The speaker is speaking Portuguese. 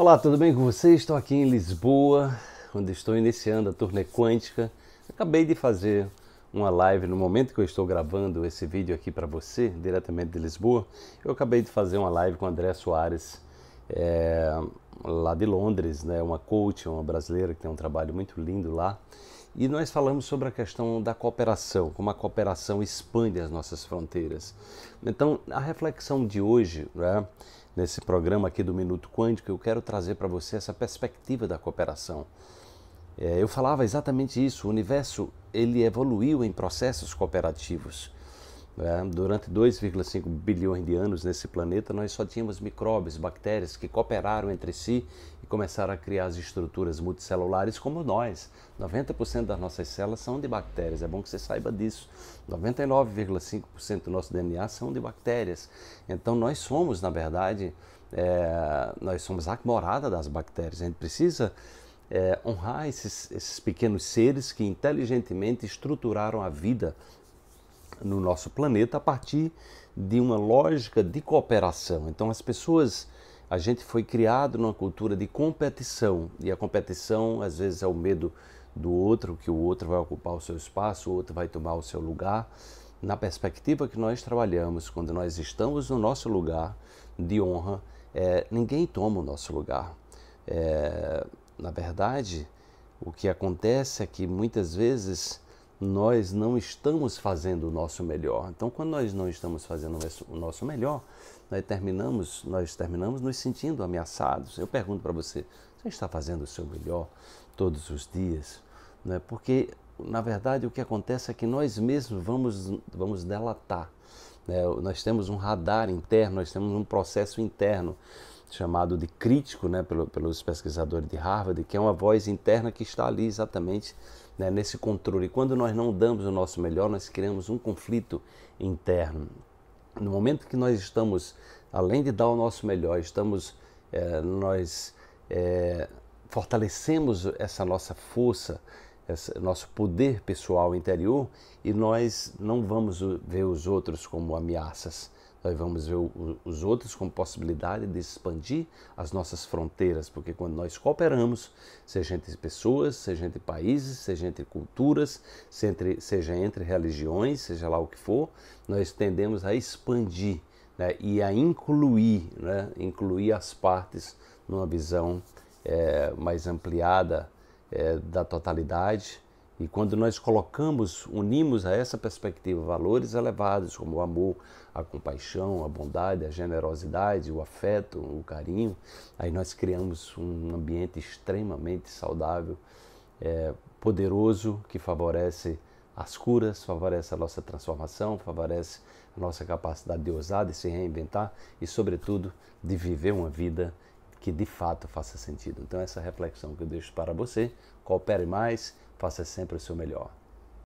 Olá, tudo bem com vocês? Estou aqui em Lisboa, onde estou iniciando a turnê quântica. Acabei de fazer uma live no momento que eu estou gravando esse vídeo aqui para você, diretamente de Lisboa. Eu acabei de fazer uma live com André Soares. É lá de Londres, né, uma coach, uma brasileira que tem um trabalho muito lindo lá. E nós falamos sobre a questão da cooperação, como a cooperação expande as nossas fronteiras. Então, a reflexão de hoje, né, nesse programa aqui do Minuto Quântico, eu quero trazer para você essa perspectiva da cooperação. É, eu falava exatamente isso, o universo ele evoluiu em processos cooperativos. Né? Durante 2,5 bilhões de anos nesse planeta, nós só tínhamos micróbios, bactérias que cooperaram entre si e começaram a criar as estruturas multicelulares como nós. 90% das nossas células são de bactérias, é bom que você saiba disso. 99,5% do nosso DNA são de bactérias. Então nós somos, na verdade, é, nós somos a morada das bactérias. A gente precisa é, honrar esses, esses pequenos seres que inteligentemente estruturaram a vida no nosso planeta a partir de uma lógica de cooperação. Então, as pessoas, a gente foi criado numa cultura de competição e a competição às vezes é o medo do outro, que o outro vai ocupar o seu espaço, o outro vai tomar o seu lugar. Na perspectiva que nós trabalhamos, quando nós estamos no nosso lugar de honra, é, ninguém toma o nosso lugar. É, na verdade, o que acontece é que muitas vezes nós não estamos fazendo o nosso melhor. Então, quando nós não estamos fazendo o nosso melhor, nós terminamos, nós terminamos nos sentindo ameaçados. Eu pergunto para você, você está fazendo o seu melhor todos os dias? é Porque, na verdade, o que acontece é que nós mesmos vamos, vamos delatar. Né? Nós temos um radar interno, nós temos um processo interno chamado de crítico né, pelos pesquisadores de Harvard, que é uma voz interna que está ali exatamente né, nesse controle. E quando nós não damos o nosso melhor, nós criamos um conflito interno. No momento que nós estamos, além de dar o nosso melhor, estamos, é, nós é, fortalecemos essa nossa força esse nosso poder pessoal interior e nós não vamos ver os outros como ameaças. Nós vamos ver os outros como possibilidade de expandir as nossas fronteiras, porque quando nós cooperamos, seja entre pessoas, seja entre países, seja entre culturas, seja entre, seja entre religiões, seja lá o que for, nós tendemos a expandir né, e a incluir, né, incluir as partes numa visão é, mais ampliada é, da totalidade. E quando nós colocamos, unimos a essa perspectiva valores elevados como o amor, a compaixão, a bondade, a generosidade, o afeto, o carinho, aí nós criamos um ambiente extremamente saudável, é, poderoso, que favorece as curas, favorece a nossa transformação, favorece a nossa capacidade de ousar, de se reinventar e, sobretudo, de viver uma vida que de fato faça sentido. Então, essa reflexão que eu deixo para você, coopere mais, faça sempre o seu melhor.